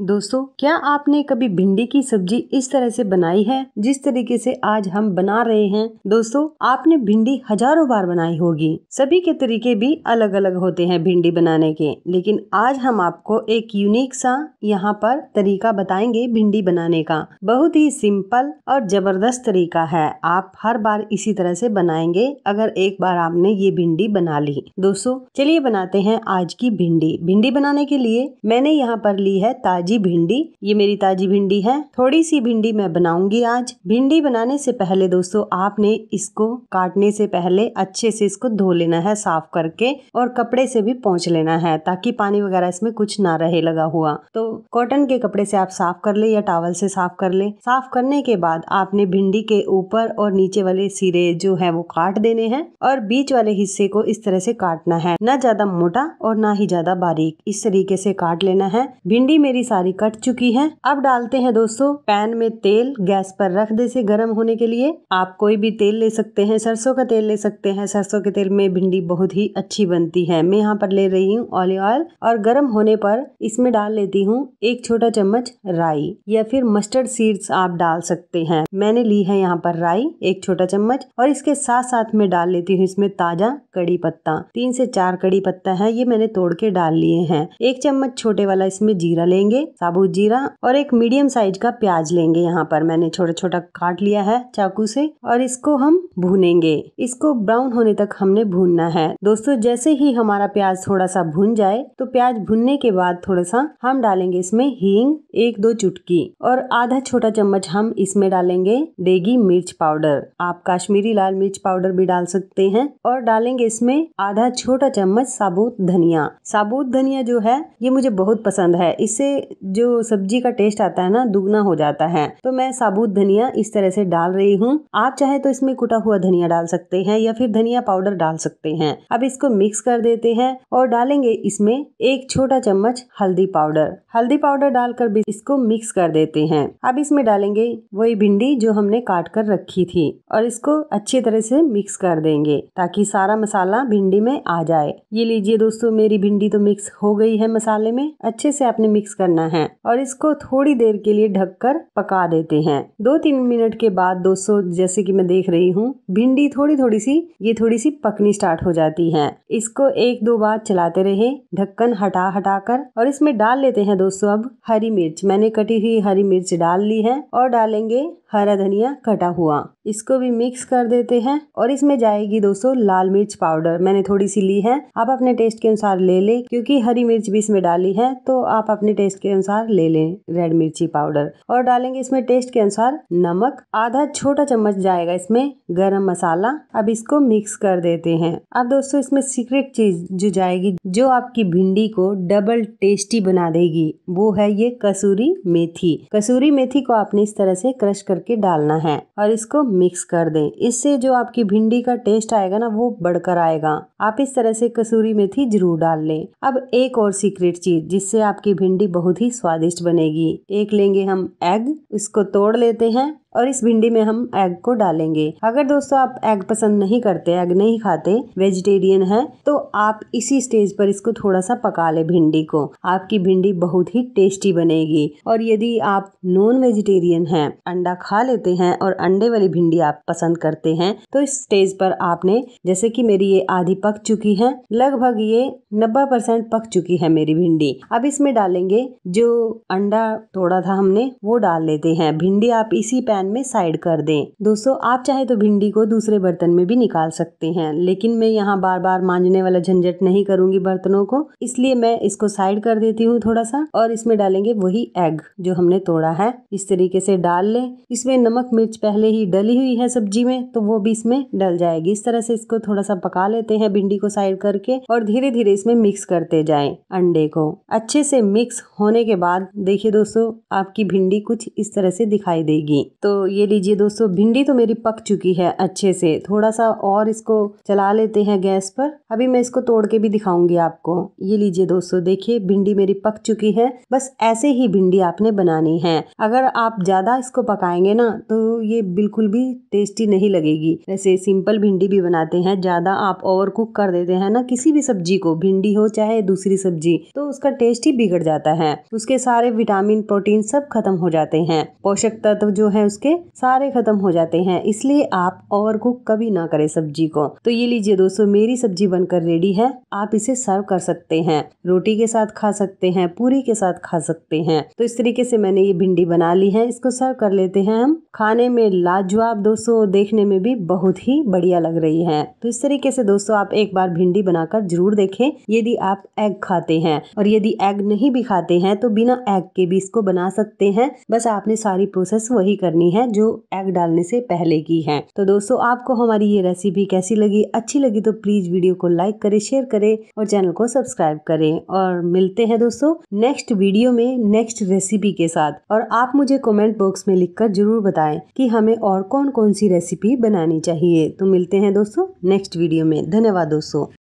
दोस्तों क्या आपने कभी भिंडी की सब्जी इस तरह से बनाई है जिस तरीके से आज हम बना रहे हैं दोस्तों आपने भिंडी हजारों बार बनाई होगी सभी के तरीके भी अलग अलग होते हैं भिंडी बनाने के लेकिन आज हम आपको एक यूनिक सा यहाँ पर तरीका बताएंगे भिंडी बनाने का बहुत ही सिंपल और जबरदस्त तरीका है आप हर बार इसी तरह से बनाएंगे अगर एक बार आपने ये भिंडी बना ली दोस्तों चलिए बनाते हैं आज की भिंडी भिंडी बनाने के लिए मैंने यहाँ पर ली है ताज ताजी भिंडी ये मेरी ताजी भिंडी है थोड़ी सी भिंडी मैं बनाऊंगी आज भिंडी बनाने से पहले दोस्तों आपने इसको काटने से पहले अच्छे से इसको धो लेना है साफ करके और कपड़े से भी पहुँच लेना है ताकि पानी वगैरह इसमें कुछ ना रहे लगा हुआ तो कॉटन के कपड़े से आप साफ कर ले या टावल से साफ कर ले साफ करने के बाद आपने भिंडी के ऊपर और नीचे वाले सिरे जो है वो काट देने हैं और बीच वाले हिस्से को इस तरह से काटना है ना ज्यादा मोटा और ना ही ज्यादा बारीक इस तरीके से काट लेना है भिंडी मेरी सारी कट चुकी है अब डालते हैं दोस्तों पैन में तेल गैस पर रख दे से गर्म होने के लिए आप कोई भी तेल ले सकते हैं सरसों का तेल ले सकते हैं सरसों के तेल में भिंडी बहुत ही अच्छी बनती है मैं यहाँ पर ले रही हूँ ऑलिव ऑयल और गर्म होने पर इसमें डाल लेती हूँ एक छोटा चम्मच राई या फिर मस्टर्ड सीड्स आप डाल सकते हैं मैंने ली है यहाँ पर राई एक छोटा चम्मच और इसके साथ साथ में डाल लेती हूँ इसमें ताजा कड़ी पत्ता तीन से चार कड़ी पत्ता है ये मैंने तोड़ के डाल लिए हैं एक चम्मच छोटे वाला इसमें जीरा लेंगे साबुत जीरा और एक मीडियम साइज का प्याज लेंगे यहाँ पर मैंने छोटा छोटा काट लिया है चाकू से और इसको हम भूनेंगे इसको ब्राउन होने तक हमने भूनना है दोस्तों जैसे ही हमारा प्याज थोड़ा सा भून जाए तो प्याज भूनने के बाद थोड़ा सा हम डालेंगे इसमें हींग एक दो चुटकी और आधा छोटा चम्मच हम इसमें डालेंगे देगी मिर्च पाउडर आप काश्मीरी लाल मिर्च पाउडर भी डाल सकते हैं और डालेंगे इसमें आधा छोटा चम्मच साबुत धनिया साबुत धनिया जो है ये मुझे बहुत पसंद है इससे जो सब्जी का टेस्ट आता है ना दुगना हो जाता है तो मैं साबुत धनिया इस तरह से डाल रही हूँ आप चाहे तो इसमें कुटा हुआ धनिया डाल सकते हैं या फिर धनिया पाउडर डाल सकते हैं अब इसको मिक्स कर देते हैं और डालेंगे इसमें एक छोटा चम्मच हल्दी पाउडर हल्दी पाउडर डालकर भी इसको मिक्स कर देते हैं अब इसमें डालेंगे वही भिंडी जो हमने काट कर रखी थी और इसको अच्छी तरह से मिक्स कर देंगे ताकि सारा मसाला भिंडी में आ जाए ये लीजिए दोस्तों मेरी भिंडी तो मिक्स हो गई है मसाले में अच्छे से आपने मिक्स करना करना है और इसको थोड़ी देर के लिए ढककर पका देते हैं दो तीन मिनट के बाद दोस्तों जैसे कि मैं देख रही हूँ भिंडी थोड़ी थोड़ी सी ये थोड़ी सी पकनी स्टार्ट हो जाती है इसको एक दो बार चलाते रहे ढक्कन हटा हटा कर और इसमें डाल लेते हैं दोस्तों अब हरी मिर्च मैंने कटी हुई हरी मिर्च डाल ली है और डालेंगे हरा धनिया कटा हुआ इसको भी मिक्स कर देते हैं और इसमें जाएगी दोस्तों लाल मिर्च पाउडर मैंने थोड़ी सी ली है आप अपने टेस्ट के अनुसार ले ले क्योंकि हरी मिर्च भी इसमें डाली है तो आप अपने टेस्ट के के अनुसार ले लें रेड मिर्ची पाउडर और डालेंगे इसमें टेस्ट के अनुसार नमक आधा छोटा चम्मच जाएगा इसमें गरम मसाला अब इसको मिक्स कर देते हैं अब दोस्तों इसमें सीक्रेट चीज जो जाएगी जो आपकी भिंडी को डबल टेस्टी बना देगी वो है ये कसूरी मेथी कसूरी मेथी को आपने इस तरह से क्रश करके डालना है और इसको मिक्स कर दें इससे जो आपकी भिंडी का टेस्ट आएगा ना वो बढ़कर आएगा आप इस तरह से कसूरी मेथी जरूर डाल लें अब एक और सीक्रेट चीज जिससे आपकी भिंडी बहुत बहुत ही स्वादिष्ट बनेगी एक लेंगे हम एग इसको तोड़ लेते हैं और इस भिंडी में हम एग को डालेंगे अगर दोस्तों आप एग पसंद नहीं करते एग नहीं खाते वेजिटेरियन है तो आप इसी स्टेज पर इसको थोड़ा सा पका ले भिंडी को आपकी भिंडी बहुत ही टेस्टी बनेगी और यदि आप नॉन वेजिटेरियन हैं अंडा खा लेते हैं और अंडे वाली भिंडी आप पसंद करते हैं तो इस स्टेज पर आपने जैसे की मेरी ये आधी पक चुकी है लगभग ये नब्बे परसेंट पक चुकी है मेरी भिंडी अब इसमें डालेंगे जो अंडा तोड़ा था हमने वो डाल लेते हैं भिंडी आप इसी पैन बर्तन में साइड कर दें दोस्तों आप चाहे तो भिंडी को दूसरे बर्तन में भी निकाल सकते हैं लेकिन मैं यहाँ बार बार मांझने वाला झंझट नहीं करूंगी बर्तनों को इसलिए मैं इसको साइड कर देती हूँ थोड़ा सा और इसमें डालेंगे वही एग जो हमने तोड़ा है इस तरीके से डाल लें इसमें नमक मिर्च पहले ही डली हुई है सब्जी में तो वो भी इसमें डल जाएगी इस तरह से इसको थोड़ा सा पका लेते हैं भिंडी को साइड करके और धीरे धीरे इसमें मिक्स करते जाए अंडे को अच्छे से मिक्स होने के बाद देखिए दोस्तों आपकी भिंडी कुछ इस तरह से दिखाई देगी तो तो ये लीजिए दोस्तों भिंडी तो मेरी पक चुकी है अच्छे से थोड़ा सा और इसको चला लेते हैं गैस पर अभी मैं इसको तोड़ के भी दिखाऊंगी आपको ये लीजिए दोस्तों देखिए भिंडी मेरी पक चुकी है बस ऐसे ही भिंडी आपने बनानी है अगर आप ज़्यादा इसको पकाएंगे ना तो ये बिल्कुल भी टेस्टी नहीं लगेगी वैसे सिंपल भिंडी भी बनाते हैं ज़्यादा आप ओवर कुक कर देते हैं ना किसी भी सब्जी को भिंडी हो चाहे दूसरी सब्जी तो उसका टेस्ट ही बिगड़ जाता है उसके सारे विटामिन प्रोटीन सब खत्म हो जाते हैं पोषक तत्व जो है उसके इसके सारे खत्म हो जाते हैं इसलिए आप और कुक कभी ना करें सब्जी को तो ये लीजिए दोस्तों मेरी सब्जी बनकर रेडी है आप इसे सर्व कर सकते हैं रोटी के साथ खा सकते हैं पूरी के साथ खा सकते हैं तो इस तरीके से मैंने ये भिंडी बना ली है इसको सर्व कर लेते हैं हम खाने में लाजवाब दोस्तों देखने में भी बहुत ही बढ़िया लग रही है तो इस तरीके से दोस्तों आप एक बार भिंडी बनाकर जरूर देखें यदि आप एग खाते हैं और यदि एग नहीं भी खाते हैं तो बिना एग के भी इसको बना सकते हैं बस आपने सारी प्रोसेस वही करनी करनी है जो एग डालने से पहले की है तो दोस्तों आपको हमारी ये रेसिपी कैसी लगी अच्छी लगी तो प्लीज वीडियो को लाइक करे शेयर करे और चैनल को सब्सक्राइब करें और मिलते हैं दोस्तों नेक्स्ट वीडियो में नेक्स्ट रेसिपी के साथ और आप मुझे कॉमेंट बॉक्स में लिख जरूर बताएं कि हमें और कौन कौन सी रेसिपी बनानी चाहिए तो मिलते हैं दोस्तों नेक्स्ट वीडियो में धन्यवाद दोस्तों